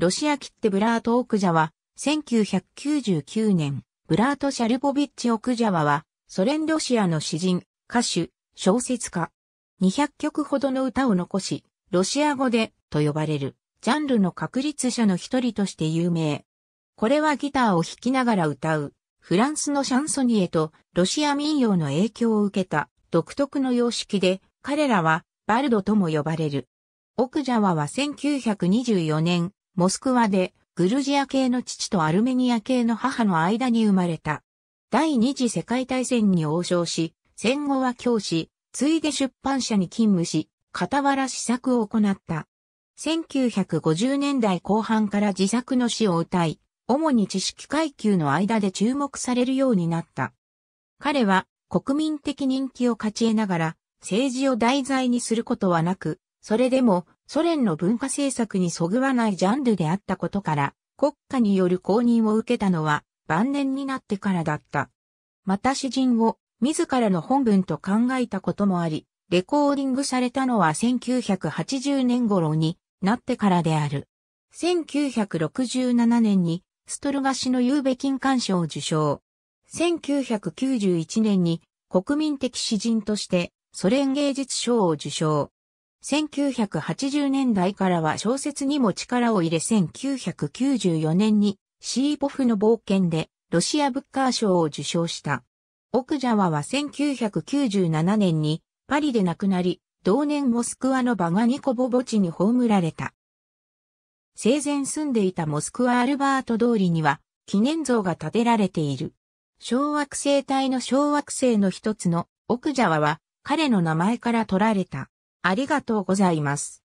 ロシア切手ブラート・オクジャワ、1999年、ブラート・シャルボビッチ・オクジャワは、ソ連ロシアの詩人、歌手、小説家。200曲ほどの歌を残し、ロシア語でと呼ばれる、ジャンルの確立者の一人として有名。これはギターを弾きながら歌う、フランスのシャンソニエとロシア民謡の影響を受けた独特の様式で、彼らはバルドとも呼ばれる。オクジャワは1924年、モスクワで、グルジア系の父とアルメニア系の母の間に生まれた。第二次世界大戦に応召し、戦後は教師、ついで出版社に勤務し、傍ら試作を行った。1950年代後半から自作の詩を歌い、主に知識階級の間で注目されるようになった。彼は国民的人気を勝ち得ながら、政治を題材にすることはなく、それでもソ連の文化政策にそぐわないジャンルであったことから、国家による公認を受けたのは晩年になってからだった。また詩人を自らの本文と考えたこともあり、レコーディングされたのは1980年頃になってからである。1967年にストルガ氏の夕うべ金冠賞を受賞。1991年に国民的詩人としてソ連芸術賞を受賞。1980年代からは小説にも力を入れ1994年にシーポフの冒険でロシアブッカー賞を受賞した。オクジャワは1997年にパリで亡くなり、同年モスクワのバガニコボ墓地に葬られた。生前住んでいたモスクワアルバート通りには記念像が建てられている。小惑星帯の小惑星の一つのオクジャワは彼の名前から取られた。ありがとうございます。